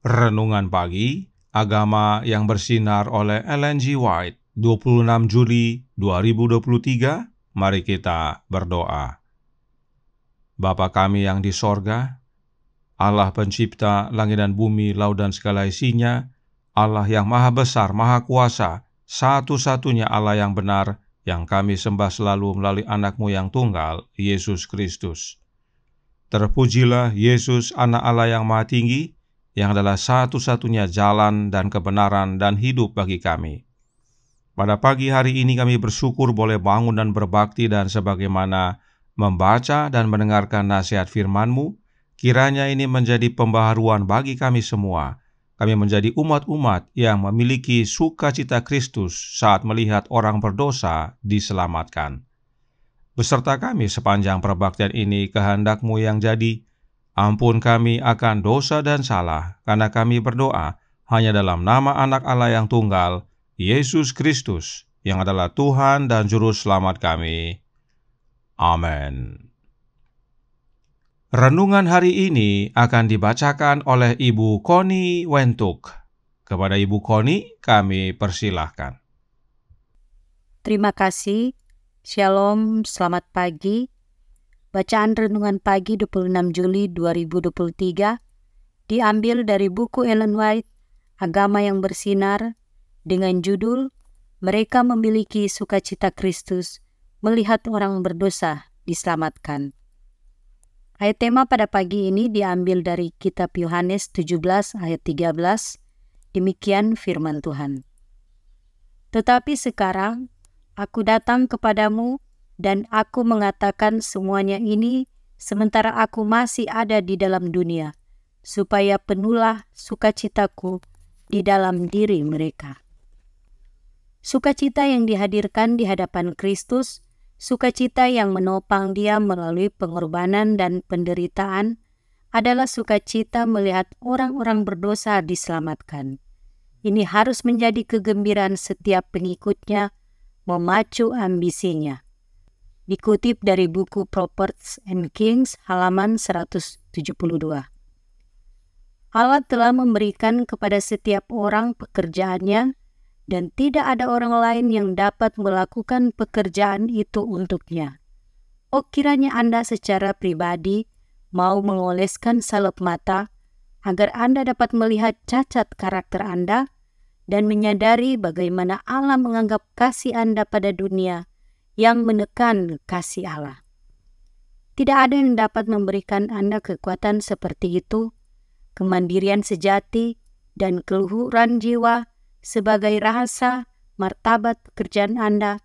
Renungan Pagi Agama yang bersinar oleh Ellen G. White 26 Juli 2023 Mari kita berdoa Bapa kami yang di sorga Allah pencipta langit dan bumi, laut dan segala isinya Allah yang maha besar, maha kuasa Satu-satunya Allah yang benar yang kami sembah selalu melalui anakmu yang tunggal, Yesus Kristus. Terpujilah Yesus, anak Allah yang maha tinggi, yang adalah satu-satunya jalan dan kebenaran dan hidup bagi kami. Pada pagi hari ini kami bersyukur boleh bangun dan berbakti dan sebagaimana membaca dan mendengarkan nasihat firman-Mu, kiranya ini menjadi pembaharuan bagi kami semua. Kami menjadi umat-umat yang memiliki sukacita Kristus saat melihat orang berdosa diselamatkan. Beserta kami sepanjang perbaktian ini kehendakMu yang jadi, Ampun kami akan dosa dan salah, karena kami berdoa hanya dalam nama anak Allah yang tunggal, Yesus Kristus, yang adalah Tuhan dan Juru Selamat kami. Amin. Renungan hari ini akan dibacakan oleh Ibu Koni Wentuk. Kepada Ibu Koni, kami persilahkan. Terima kasih. Shalom, selamat pagi. Bacaan Renungan Pagi 26 Juli 2023 diambil dari buku Ellen White, Agama yang Bersinar, dengan judul Mereka Memiliki Sukacita Kristus, Melihat Orang Berdosa Diselamatkan. Ayat tema pada pagi ini diambil dari Kitab Yohanes 17 ayat 13, demikian firman Tuhan. Tetapi sekarang, aku datang kepadamu dan aku mengatakan semuanya ini sementara aku masih ada di dalam dunia, supaya penuhlah sukacitaku di dalam diri mereka. Sukacita yang dihadirkan di hadapan Kristus, sukacita yang menopang dia melalui pengorbanan dan penderitaan, adalah sukacita melihat orang-orang berdosa diselamatkan. Ini harus menjadi kegembiraan setiap pengikutnya, memacu ambisinya dikutip dari buku Properties and Kings halaman 172. Allah telah memberikan kepada setiap orang pekerjaannya dan tidak ada orang lain yang dapat melakukan pekerjaan itu untuknya. Oh kiranya Anda secara pribadi mau mengoleskan salep mata agar Anda dapat melihat cacat karakter Anda dan menyadari bagaimana Allah menganggap kasih Anda pada dunia yang menekan kasih Allah. Tidak ada yang dapat memberikan Anda kekuatan seperti itu, kemandirian sejati, dan keluhuran jiwa sebagai rahasia martabat pekerjaan Anda,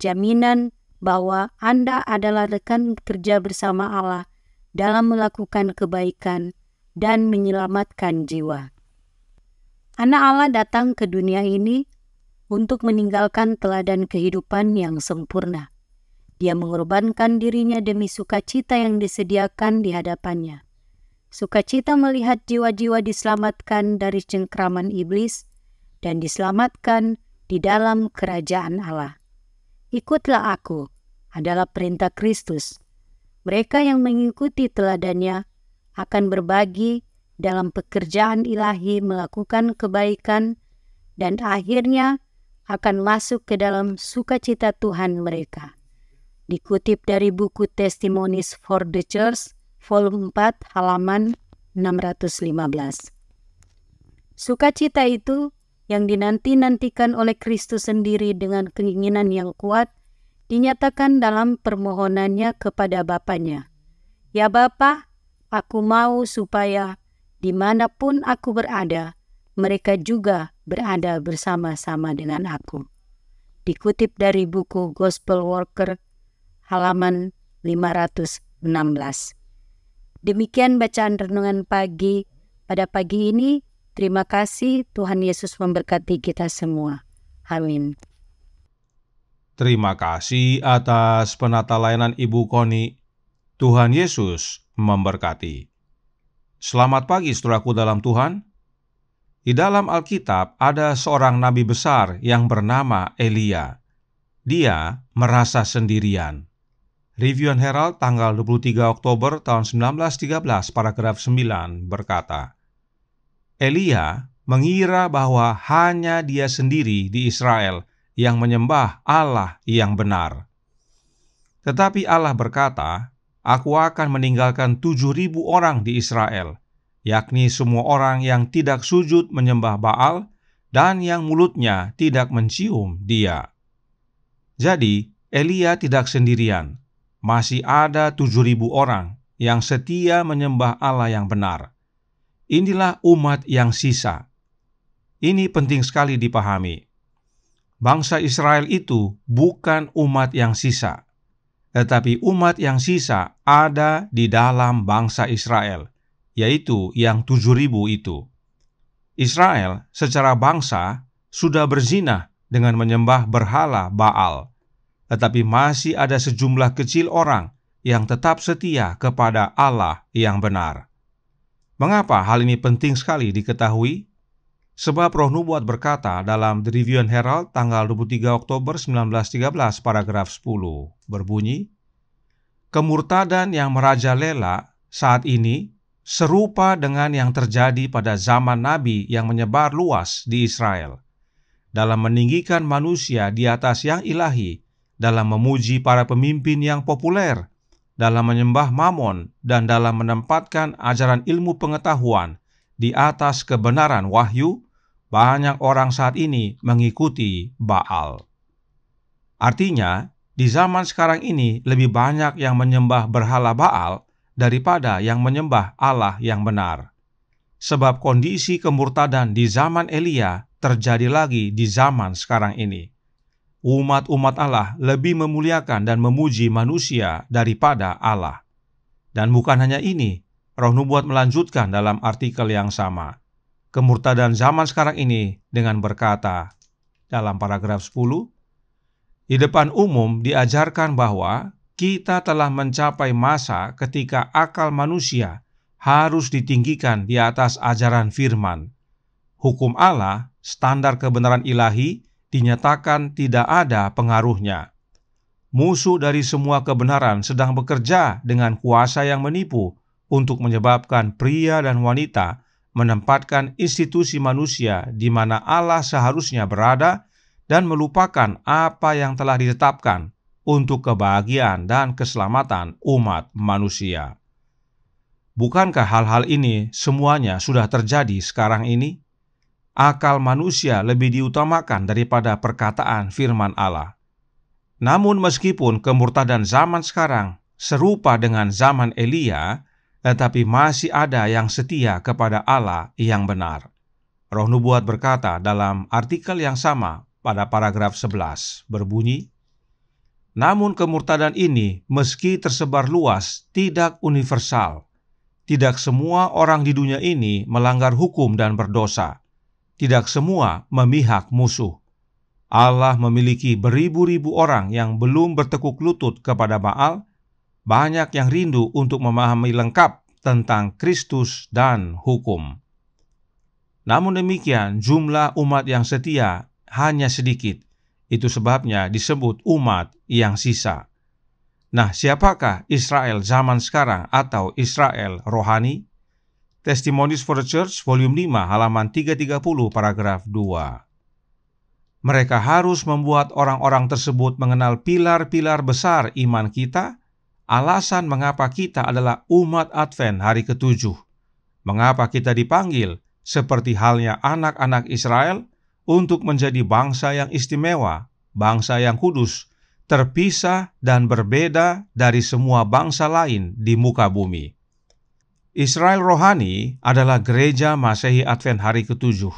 jaminan bahwa Anda adalah rekan kerja bersama Allah dalam melakukan kebaikan dan menyelamatkan jiwa. Anak Allah datang ke dunia ini untuk meninggalkan teladan kehidupan yang sempurna. Dia mengorbankan dirinya demi sukacita yang disediakan di hadapannya. Sukacita melihat jiwa-jiwa diselamatkan dari cengkraman iblis dan diselamatkan di dalam kerajaan Allah. Ikutlah aku adalah perintah Kristus. Mereka yang mengikuti teladannya akan berbagi dalam pekerjaan ilahi melakukan kebaikan dan akhirnya akan masuk ke dalam sukacita Tuhan mereka. Dikutip dari buku Testimonies for the Church, volume 4, halaman 615. Sukacita itu yang dinanti-nantikan oleh Kristus sendiri dengan keinginan yang kuat dinyatakan dalam permohonannya kepada Bapaknya. Ya Bapa, aku mau supaya dimanapun aku berada, mereka juga berada bersama-sama dengan aku. Dikutip dari buku Gospel Worker halaman 516. Demikian bacaan renungan pagi pada pagi ini. Terima kasih Tuhan Yesus memberkati kita semua. Amin. Terima kasih atas penata layanan Ibu Koni. Tuhan Yesus memberkati. Selamat pagi saudaraku dalam Tuhan. Di dalam Alkitab ada seorang nabi besar yang bernama Elia. Dia merasa sendirian. Reviewan Herald tanggal 23 Oktober tahun 1913 paragraf 9 berkata, Elia mengira bahwa hanya dia sendiri di Israel yang menyembah Allah yang benar. Tetapi Allah berkata, Aku akan meninggalkan tujuh ribu orang di Israel yakni semua orang yang tidak sujud menyembah Baal dan yang mulutnya tidak mencium dia. Jadi, Elia tidak sendirian. Masih ada tujuh ribu orang yang setia menyembah Allah yang benar. Inilah umat yang sisa. Ini penting sekali dipahami. Bangsa Israel itu bukan umat yang sisa, tetapi umat yang sisa ada di dalam bangsa Israel yaitu yang tujuh ribu itu. Israel secara bangsa sudah berzina dengan menyembah berhala Baal, tetapi masih ada sejumlah kecil orang yang tetap setia kepada Allah yang benar. Mengapa hal ini penting sekali diketahui? Sebab Roh Nubuat berkata dalam The Review Herald tanggal 23 Oktober 1913 paragraf 10 berbunyi, Kemurtadan yang merajalela saat ini serupa dengan yang terjadi pada zaman Nabi yang menyebar luas di Israel. Dalam meninggikan manusia di atas yang ilahi, dalam memuji para pemimpin yang populer, dalam menyembah mamon, dan dalam menempatkan ajaran ilmu pengetahuan di atas kebenaran wahyu, banyak orang saat ini mengikuti Baal. Artinya, di zaman sekarang ini lebih banyak yang menyembah berhala Baal daripada yang menyembah Allah yang benar. Sebab kondisi kemurtadan di zaman Elia terjadi lagi di zaman sekarang ini. Umat-umat Allah lebih memuliakan dan memuji manusia daripada Allah. Dan bukan hanya ini, Roh Nubuat melanjutkan dalam artikel yang sama. Kemurtadan zaman sekarang ini dengan berkata, dalam paragraf 10, di depan umum diajarkan bahwa kita telah mencapai masa ketika akal manusia harus ditinggikan di atas ajaran firman. Hukum Allah, standar kebenaran ilahi, dinyatakan tidak ada pengaruhnya. Musuh dari semua kebenaran sedang bekerja dengan kuasa yang menipu untuk menyebabkan pria dan wanita menempatkan institusi manusia di mana Allah seharusnya berada dan melupakan apa yang telah ditetapkan untuk kebahagiaan dan keselamatan umat manusia. Bukankah hal-hal ini semuanya sudah terjadi sekarang ini? Akal manusia lebih diutamakan daripada perkataan firman Allah. Namun, meskipun kemurtadan zaman sekarang serupa dengan zaman Elia, tetapi masih ada yang setia kepada Allah yang benar. Roh Nubuat berkata dalam artikel yang sama pada paragraf 11 berbunyi, namun kemurtadan ini meski tersebar luas tidak universal. Tidak semua orang di dunia ini melanggar hukum dan berdosa. Tidak semua memihak musuh. Allah memiliki beribu-ribu orang yang belum bertekuk lutut kepada Baal, banyak yang rindu untuk memahami lengkap tentang Kristus dan hukum. Namun demikian, jumlah umat yang setia hanya sedikit itu sebabnya disebut umat yang sisa. Nah, siapakah Israel zaman sekarang atau Israel rohani? Testimonies for the Church, volume 5, halaman 330, paragraf 2. Mereka harus membuat orang-orang tersebut mengenal pilar-pilar besar iman kita, alasan mengapa kita adalah umat Advent hari ketujuh, mengapa kita dipanggil seperti halnya anak-anak Israel untuk menjadi bangsa yang istimewa, bangsa yang kudus, terpisah dan berbeda dari semua bangsa lain di muka bumi. Israel rohani adalah gereja Masehi Advent hari ketujuh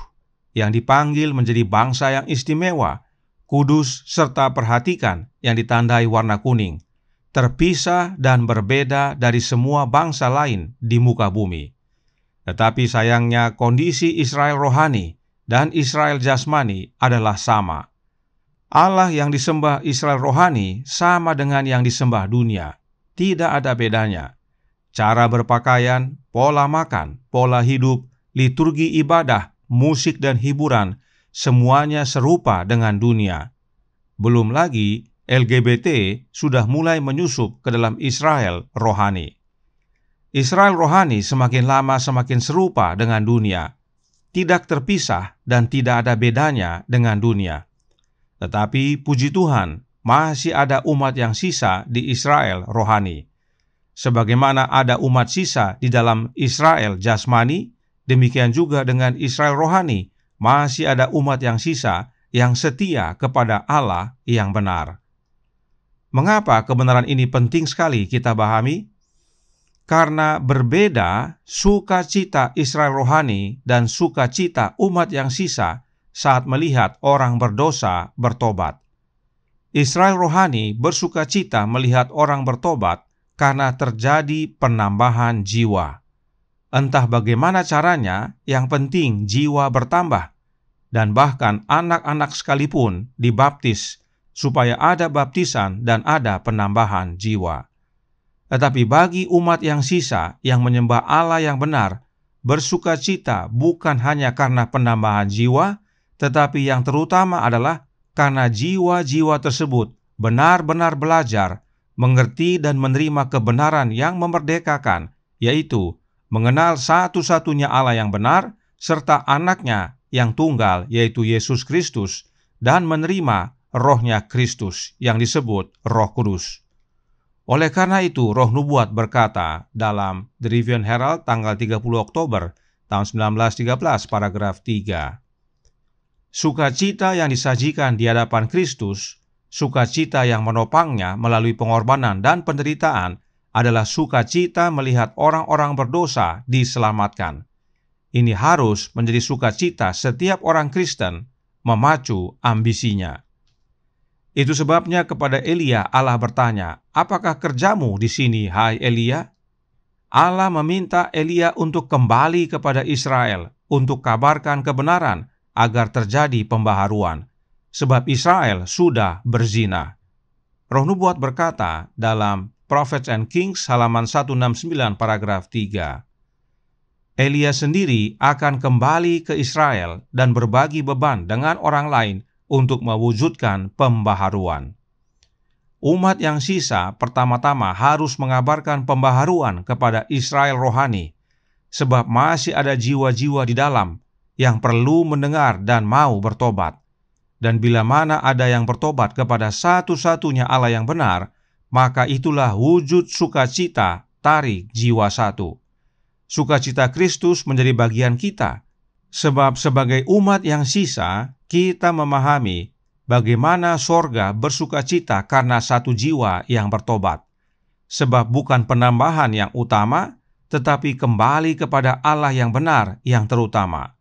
yang dipanggil menjadi bangsa yang istimewa, kudus serta perhatikan yang ditandai warna kuning, terpisah dan berbeda dari semua bangsa lain di muka bumi. Tetapi sayangnya kondisi Israel rohani dan Israel jasmani adalah sama. Allah yang disembah Israel rohani sama dengan yang disembah dunia. Tidak ada bedanya. Cara berpakaian, pola makan, pola hidup, liturgi ibadah, musik dan hiburan, semuanya serupa dengan dunia. Belum lagi LGBT sudah mulai menyusup ke dalam Israel rohani. Israel rohani semakin lama semakin serupa dengan dunia tidak terpisah dan tidak ada bedanya dengan dunia. Tetapi puji Tuhan, masih ada umat yang sisa di Israel rohani. Sebagaimana ada umat sisa di dalam Israel jasmani, demikian juga dengan Israel rohani, masih ada umat yang sisa yang setia kepada Allah yang benar. Mengapa kebenaran ini penting sekali kita pahami? karena berbeda sukacita Israel rohani dan sukacita umat yang sisa saat melihat orang berdosa bertobat. Israel rohani bersukacita melihat orang bertobat karena terjadi penambahan jiwa. Entah bagaimana caranya, yang penting jiwa bertambah, dan bahkan anak-anak sekalipun dibaptis supaya ada baptisan dan ada penambahan jiwa. Tetapi bagi umat yang sisa yang menyembah Allah yang benar, bersuka cita bukan hanya karena penambahan jiwa, tetapi yang terutama adalah karena jiwa-jiwa tersebut benar-benar belajar, mengerti dan menerima kebenaran yang memerdekakan, yaitu mengenal satu-satunya Allah yang benar serta anaknya yang tunggal, yaitu Yesus Kristus, dan menerima rohnya Kristus yang disebut roh kudus. Oleh karena itu, roh nubuat berkata dalam The Review Herald tanggal 30 Oktober tahun 1913 paragraf 3. Sukacita yang disajikan di hadapan Kristus, sukacita yang menopangnya melalui pengorbanan dan penderitaan adalah sukacita melihat orang-orang berdosa diselamatkan. Ini harus menjadi sukacita setiap orang Kristen memacu ambisinya. Itu sebabnya kepada Elia Allah bertanya, "Apakah kerjamu di sini, hai Elia?" Allah meminta Elia untuk kembali kepada Israel untuk kabarkan kebenaran agar terjadi pembaharuan, sebab Israel sudah berzina. Roh Nubuat berkata dalam Prophets and Kings halaman 169 paragraf 3. Elia sendiri akan kembali ke Israel dan berbagi beban dengan orang lain untuk mewujudkan pembaharuan. Umat yang sisa pertama-tama harus mengabarkan pembaharuan kepada Israel rohani, sebab masih ada jiwa-jiwa di dalam yang perlu mendengar dan mau bertobat. Dan bila mana ada yang bertobat kepada satu-satunya Allah yang benar, maka itulah wujud sukacita tarik jiwa satu. Sukacita Kristus menjadi bagian kita, sebab sebagai umat yang sisa, kita memahami bagaimana sorga bersuka cita karena satu jiwa yang bertobat. Sebab bukan penambahan yang utama, tetapi kembali kepada Allah yang benar yang terutama.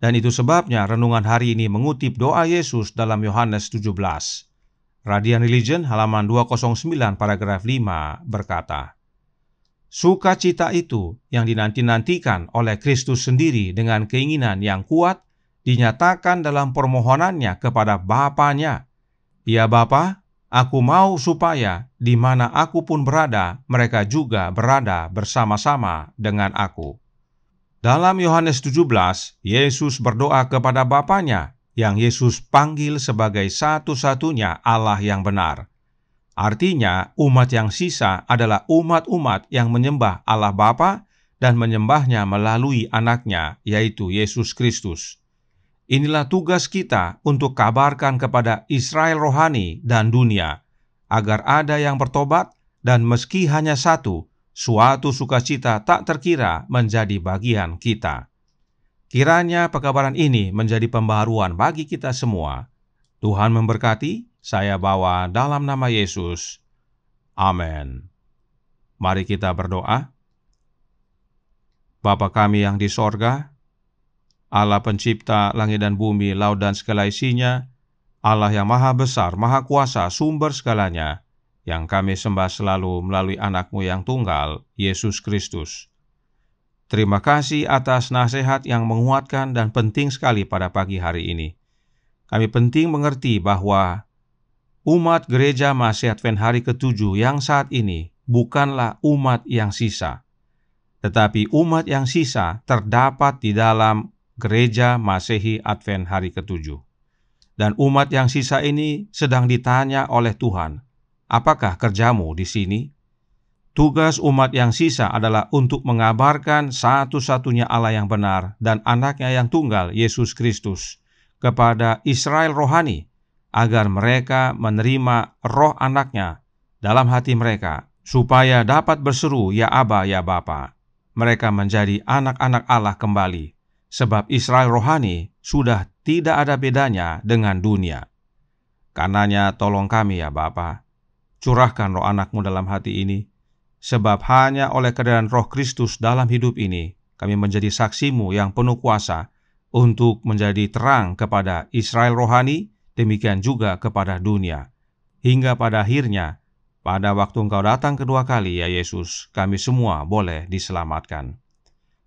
Dan itu sebabnya renungan hari ini mengutip doa Yesus dalam Yohanes 17. Radian Religion halaman 209 paragraf 5 berkata, Sukacita itu yang dinanti-nantikan oleh Kristus sendiri dengan keinginan yang kuat dinyatakan dalam permohonannya kepada Bapaknya. Ya Bapa, aku mau supaya di mana aku pun berada, mereka juga berada bersama-sama dengan aku. Dalam Yohanes 17, Yesus berdoa kepada Bapaknya yang Yesus panggil sebagai satu-satunya Allah yang benar. Artinya, umat yang sisa adalah umat-umat yang menyembah Allah Bapa dan menyembahnya melalui anaknya, yaitu Yesus Kristus. Inilah tugas kita untuk kabarkan kepada Israel rohani dan dunia, agar ada yang bertobat dan meski hanya satu, suatu sukacita tak terkira menjadi bagian kita. Kiranya pekabaran ini menjadi pembaruan bagi kita semua. Tuhan memberkati, saya bawa dalam nama Yesus. Amin. Mari kita berdoa. Bapa kami yang di sorga, Allah pencipta langit dan bumi, laut dan segala isinya, Allah yang maha besar, maha kuasa, sumber segalanya, yang kami sembah selalu melalui anakmu yang tunggal, Yesus Kristus. Terima kasih atas nasihat yang menguatkan dan penting sekali pada pagi hari ini. Kami penting mengerti bahwa umat gereja Masih Advent hari ketujuh yang saat ini bukanlah umat yang sisa, tetapi umat yang sisa terdapat di dalam Gereja Masehi Advent hari ketujuh. Dan umat yang sisa ini sedang ditanya oleh Tuhan, apakah kerjamu di sini? Tugas umat yang sisa adalah untuk mengabarkan satu-satunya Allah yang benar dan anaknya yang tunggal, Yesus Kristus, kepada Israel rohani, agar mereka menerima roh anaknya dalam hati mereka, supaya dapat berseru, Ya Aba, Ya Bapa. Mereka menjadi anak-anak Allah kembali, sebab Israel rohani sudah tidak ada bedanya dengan dunia. Karenanya tolong kami ya Bapa, curahkan roh anakmu dalam hati ini, sebab hanya oleh kehadiran roh Kristus dalam hidup ini, kami menjadi saksimu yang penuh kuasa untuk menjadi terang kepada Israel rohani, demikian juga kepada dunia. Hingga pada akhirnya, pada waktu engkau datang kedua kali ya Yesus, kami semua boleh diselamatkan